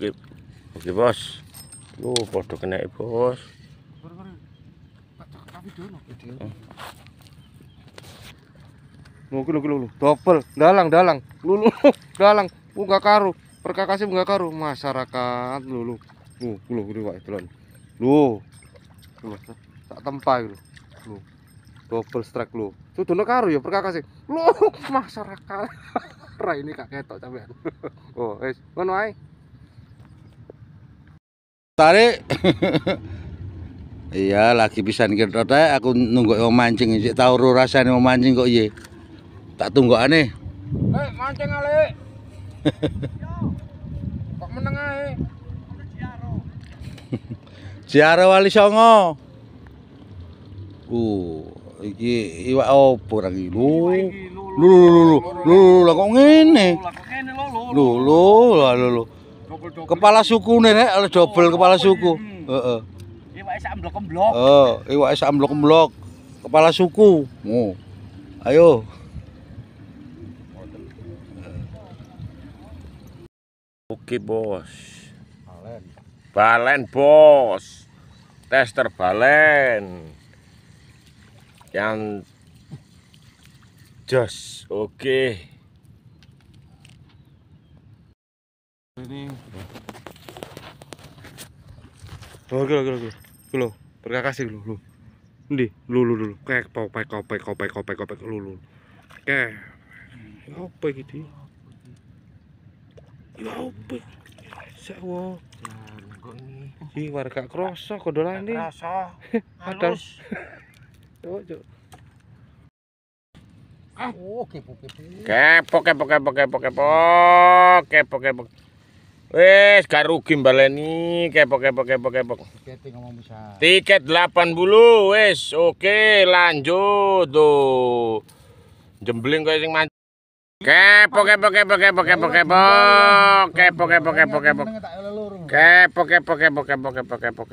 Oke, oke bos. Lu foto kena e, bos. lu, lu, lu, Double, dalang, dalang, lulu, dalang. Lu gak karu, perkakasnya gak karu. Masyarakat lu, lu, lu, lu, pak, itu lu, lu, tak tempai lu, lu, double strike lu. Tuh dono karu ya perkakasnya. Lu masyarakat. Rai ini kak ketok sampean. Oh, es, ngono ai, tare iya lagi bisa ngerti tare aku nunggu mau mancing tau tahu rasanya mau mancing kok iya tak tunggu aneh mancing ale kok menengah eh Ciara Wali Songo. Uh, iki iwak opo ra iki? lulu lulu lu kok ngene? Lu lu Kepala suku nenek rek, dobel oh, kepala suku. Hmm. Heeh. Iwake sak emblok-emblok. Heeh, iwake sak Kepala suku. Oh. Ayo. Oke, Bos. Balen. Balen, Bos. Tester balen. Yang jos. Oke. Okay. ini oh gelo gelo gelo gelo perkakasi gelo lu ini lu lu lu kayak kopai kopai kopai kopai kopai lu lu kayak ya apa gitu ya, ya apa sewo si warga kroso kodolan ini kroso halus tuh tuh Ah. Oh, kepo kepo. Kepo kepo kepo kepo kepo. Kepo kepo. Wes gak rugi baleni kepok kepok kepok kepok. Tiket 80 wes. Oke, lanjut tuh. Jembling kaya sing mancing. kepo kepok kepok kepok kepok kepok. Kepok kepok kepok kepok. Kepok kepok kepok kepok kepok kepok kepok. Kepok kepok kepok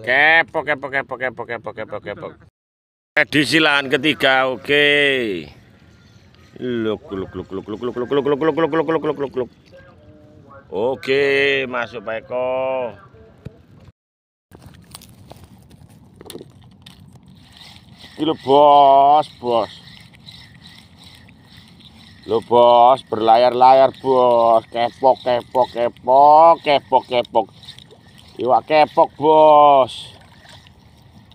kepok kepok kepok kepok kepok edisi lahan ketiga oke luk luk luk luk luk luk luk luk luk luk luk luk luk luk oke masuk Pak Eko kilo bos bos lo bos berlayar-layar bos kepok kepok kepok kepok kepok iwak kepok bos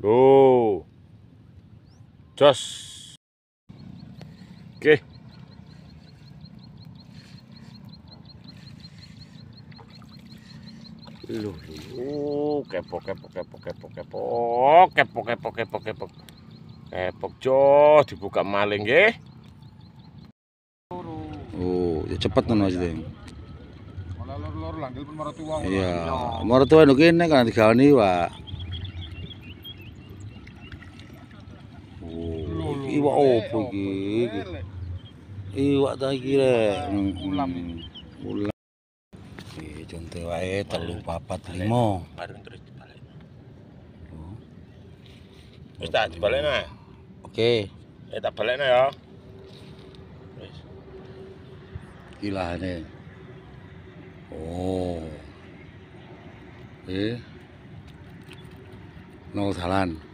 Go. Jos. Oke. Okay. Loh, loh, kepo kepo kepo kepo kepo. Kepo kepo kepo kepo. Kepo kepo dibuka maling nggih. Oh, ya cepet ngono Mas Ding. Iya, mertua ini kan digawani, Pak. iwa opo iki iwak ta iki rek hmm, ulam ini hmm. ulam iki conte wae 3 4 5 bareng terus dibalik oh. wis tak dibalekna oke eh tak balekna ya wis iki oh eh no salan